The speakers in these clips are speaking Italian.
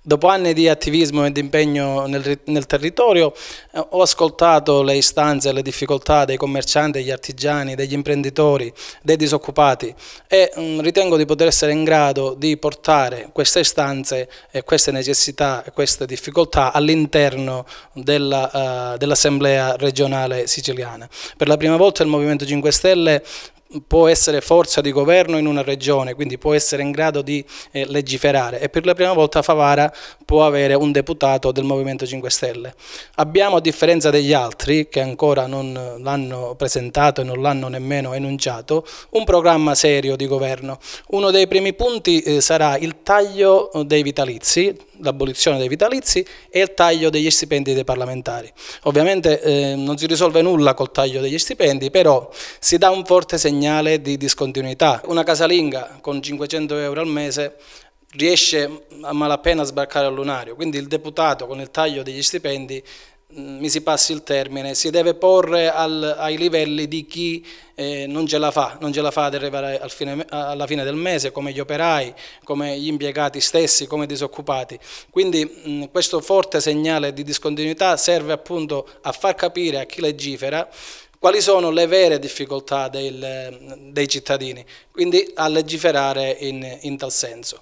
Dopo anni di attivismo e di impegno nel, nel territorio eh, ho ascoltato le istanze e le difficoltà dei commercianti, degli artigiani, degli imprenditori, dei disoccupati e mh, mm, ritengo di poter essere in grado di portare queste istanze e queste necessità e queste difficoltà all'interno eh, dell'Assemblea uh, dell regionale siciliana. Per la prima volta il Movimento 5 Stelle può essere forza di governo in una regione, quindi può essere in grado di eh, legiferare e per la prima volta Favara può avere un deputato del Movimento 5 Stelle. Abbiamo, a differenza degli altri che ancora non eh, l'hanno presentato e non l'hanno nemmeno enunciato, un programma serio di governo. Uno dei primi punti eh, sarà il taglio eh, dei vitalizi, l'abolizione dei vitalizi e il taglio degli stipendi dei parlamentari. Ovviamente eh, non si risolve nulla col taglio degli stipendi, però si dà un forte segnale di discontinuità. Una casalinga con 500 euro al mese riesce a malapena a sbarcare al lunario, quindi il deputato con il taglio degli stipendi Mm, mi si passi il termine, si deve porre al, ai livelli di chi eh, non ce la fa, non ce la fa ad arrivare al fine, alla fine del mese, come gli operai, come gli impiegati stessi, come i disoccupati. Quindi mh, mm, questo forte segnale di discontinuità serve appunto a far capire a chi legifera quali sono le vere difficoltà del, dei cittadini, quindi a legiferare in, in tal senso.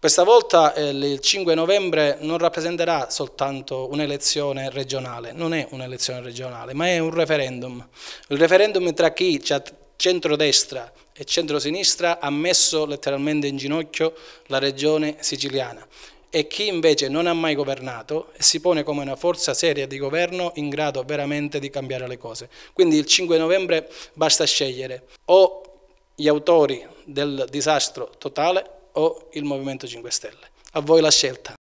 Questa volta eh, il 5 novembre non rappresenterà soltanto un'elezione regionale, non è un'elezione regionale, ma è un referendum. Il referendum tra chi ha centrodestra e centrosinistra ha messo letteralmente in ginocchio la regione siciliana e chi invece non ha mai governato e si pone come una forza seria di governo in grado veramente di cambiare le cose. Quindi il 5 novembre basta scegliere o gli autori del disastro totale o il Movimento 5 Stelle. A voi la scelta.